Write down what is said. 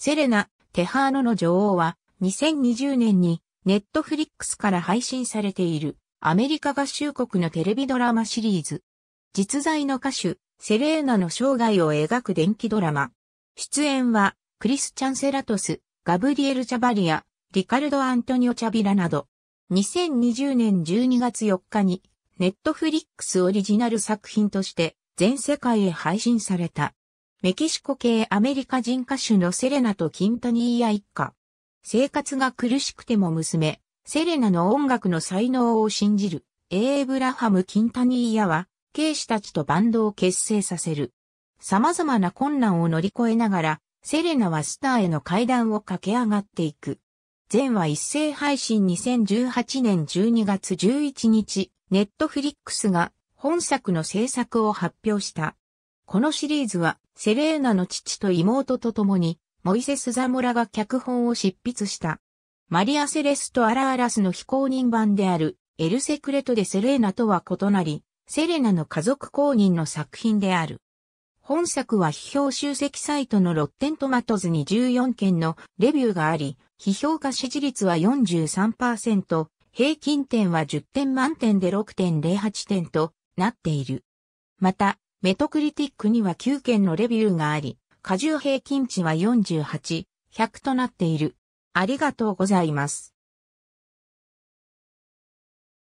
セレナ、テハーノの女王は2020年にネットフリックスから配信されているアメリカ合衆国のテレビドラマシリーズ。実在の歌手、セレーナの生涯を描く電気ドラマ。出演は、クリス・チャンセラトス、ガブリエル・チャバリア、リカルド・アントニオ・チャビラなど。2020年12月4日に、ネットフリックスオリジナル作品として、全世界へ配信された。メキシコ系アメリカ人歌手のセレナとキンタニーヤ一家。生活が苦しくても娘、セレナの音楽の才能を信じる、エーブラハム・キンタニーヤは、警視たちとバンドを結成させる。様々な困難を乗り越えながら、セレナはスターへの階段を駆け上がっていく。全話一斉配信2018年12月11日、ネットフリックスが本作の制作を発表した。このシリーズは、セレーナの父と妹と共に、モイセス・ザモラが脚本を執筆した。マリア・セレスト・アラアラスの非公認版である、エルセクレトでセレーナとは異なり、セレナの家族公認の作品である。本作は批評集積サイトのロッテントマトズに14件のレビューがあり、批評家支持率は43%、平均点は10点満点で6.08点となっている。また、メトクリティックには9件のレビューがあり、過重平均値は48、100となっている。ありがとうございます。